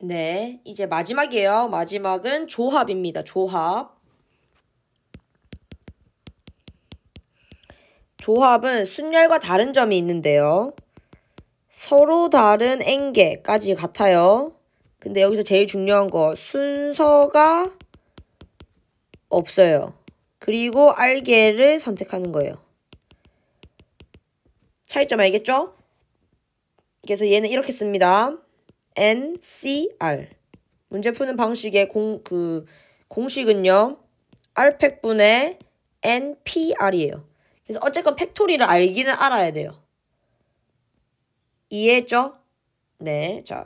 네, 이제 마지막이에요. 마지막은 조합입니다. 조합. 조합은 순열과 다른 점이 있는데요. 서로 다른 N개까지 같아요. 근데 여기서 제일 중요한 거 순서가 없어요. 그리고 R개를 선택하는 거예요. 차이점 알겠죠? 그래서 얘는 이렇게 씁니다. NCR. 문제 푸는 방식의 공, 그, 공식은요, R팩분의 NPR이에요. 그래서 어쨌건 팩토리를 알기는 알아야 돼요. 이해했죠? 네, 자.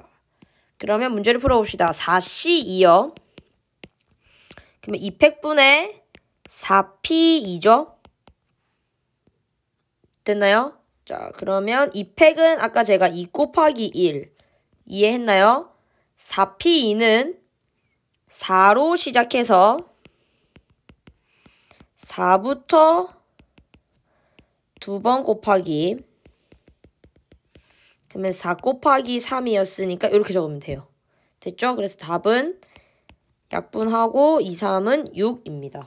그러면 문제를 풀어봅시다. 4C2요. 그러면 2팩분의 4P2죠? 됐나요? 자, 그러면 2팩은 아까 제가 2 곱하기 1, 이해했나요? 4P2는 4로 시작해서 4부터 두 번 곱하기 그러면 4 곱하기 3이었으니까 이렇게 적으면 돼요. 됐죠? 그래서 답은 약분하고 2, 3은 6입니다.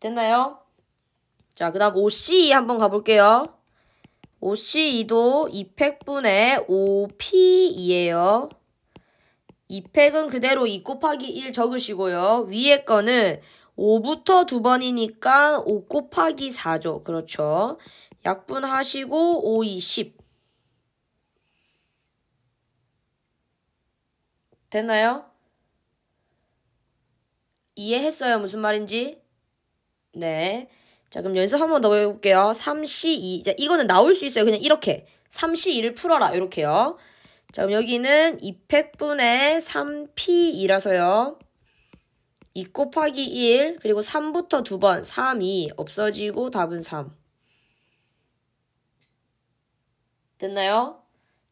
됐나요? 자, 그 다음 5C 한번 가볼게요. OC2도 2팩분의 5P이에요. 2팩은 그대로 2 곱하기 1 적으시고요. 위에 거는 5부터 2 번이니까 5 곱하기 4죠. 그렇죠. 약분하시고 5, 2, 10. 됐나요? 이해했어요? 무슨 말인지? 네. 자, 그럼 연습 한 번 더 해볼게요. 3C2. 이 이거는 나올 수 있어요. 그냥 이렇게. 3C2를 풀어라. 이렇게요. 자, 그럼 여기는 2팩분의 3 p 이라서요2 곱하기 1, 그리고 3부터 2 번, 3, 2, 없어지고 답은 3. 됐나요?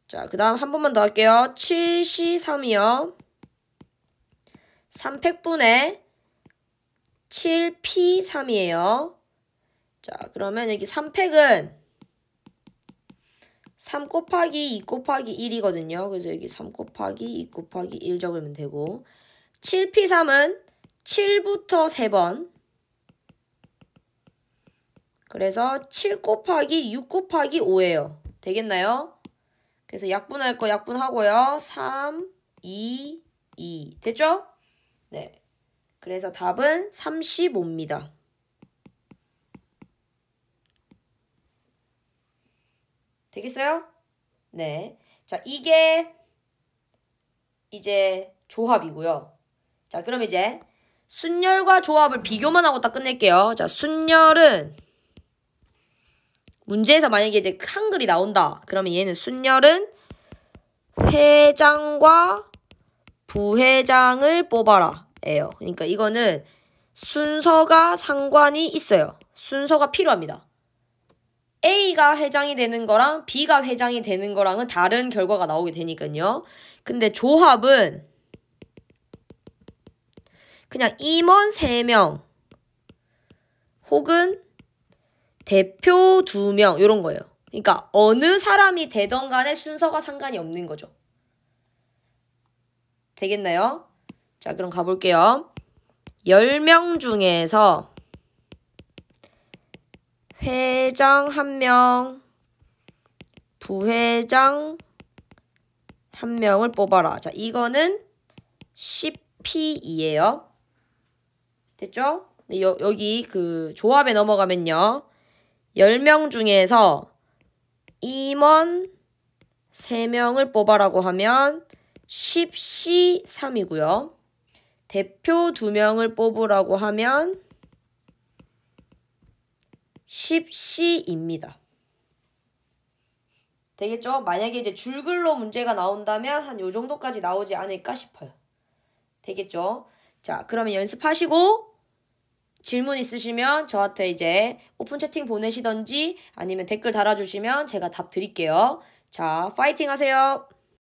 자, 그 다음 한 번만 더 할게요. 7C3이요. 3팩분의 7P3이에요. 자, 그러면 여기 3팩은 3 곱하기 2 곱하기 1이거든요. 그래서 여기 3 곱하기 2 곱하기 1 적으면 되고 7P3은 7부터 3번 그래서 7 곱하기 6 곱하기 5예요. 되겠나요? 그래서 약분할 거 약분하고요. 3, 2, 2 됐죠? 네. 그래서 답은 35입니다. 되겠어요? 네. 자, 이게 이제 조합이고요. 자, 그럼 이제 순열과 조합을 비교만 하고 딱 끝낼게요. 자, 순열은 문제에서 만약에 이제 한글이 나온다. 그러면 얘는 순열은 회장과 부회장을 뽑아라. 예요. 그러니까 이거는 순서가 상관이 있어요. 순서가 필요합니다. A가 회장이 되는 거랑 B가 회장이 되는 거랑은 다른 결과가 나오게 되니까요. 근데 조합은 그냥 임원 3명 혹은 대표 2명 이런 거예요. 그러니까 어느 사람이 되던 간에 순서가 상관이 없는 거죠. 되겠나요? 자 그럼 가볼게요. 10명 중에서 회장 한 명, 부회장 한 명을 뽑아라. 자, 이거는 10P이에요. 됐죠? 여, 여기 그 조합에 넘어가면요. 10명 중에서 임원 3명을 뽑아라고 하면 10C3이고요. 대표 2명을 뽑으라고 하면 1 0시입니다 되겠죠? 만약에 이제 줄글로 문제가 나온다면 한 요 정도까지 나오지 않을까 싶어요. 되겠죠? 자, 그러면 연습하시고 질문 있으시면 저한테 이제 오픈 채팅 보내시던지 아니면 댓글 달아주시면 제가 답 드릴게요. 자, 파이팅 하세요!